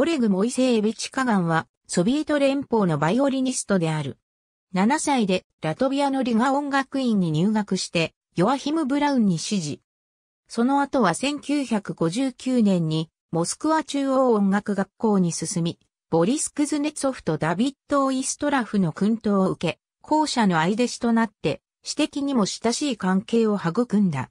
オレグ・モイセエビチ・カガンは、ソビエト連邦のバイオリニストである。7歳でラトビアのリガ音楽院に入学して、ヨアヒム・ブラウンに指示。その後は1959年に、モスクワ中央音楽学校に進み、ボリス・クズネツォフとダビッド・オイストラフの訓導を受け、後者の相弟子となって、私的にも親しい関係を育んだ。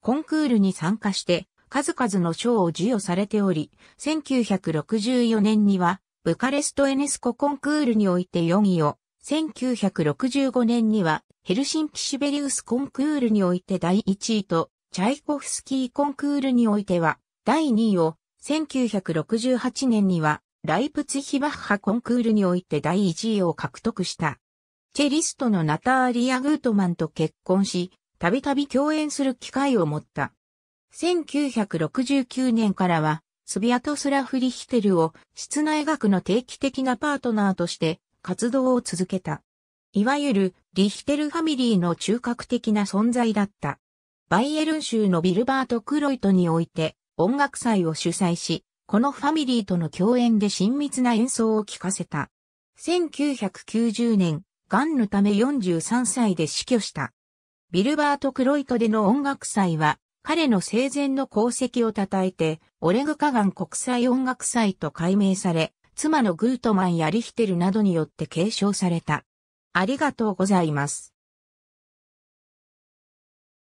コンクールに参加して、数々の賞を授与されており、1964年には、ブカレストエネスココンクールにおいて4位を、1965年には、ヘルシンキシベリウスコンクールにおいて第1位と、チャイコフスキーコンクールにおいては、第2位を、1968年には、ライプツヒバッハコンクールにおいて第1位を獲得した。チェリストのナターリア・グートマンと結婚し、たびたび共演する機会を持った。1969年からは、スビアトスラフリヒテルを室内学の定期的なパートナーとして活動を続けた。いわゆるリヒテルファミリーの中核的な存在だった。バイエルン州のビルバート・クロイトにおいて音楽祭を主催し、このファミリーとの共演で親密な演奏を聴かせた。1990年、癌のため43歳で死去した。ビルバート・クロイトでの音楽祭は、彼の生前の功績を称えて、オレグ・カガン国際音楽祭と改名され、妻のグートマンやリヒテルなどによって継承された。ありがとうございます。